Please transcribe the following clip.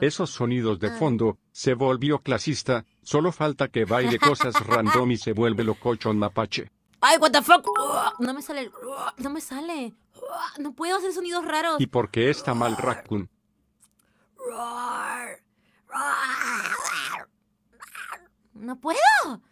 Esos sonidos de ah. fondo, se volvió clasista, solo falta que baile cosas random y se vuelve locochón mapache. Ay, what the fuck. Uh, no me sale el... Uh, no me sale. Uh, no puedo hacer sonidos raros. ¿Y por qué está mal Raccoon? No puedo.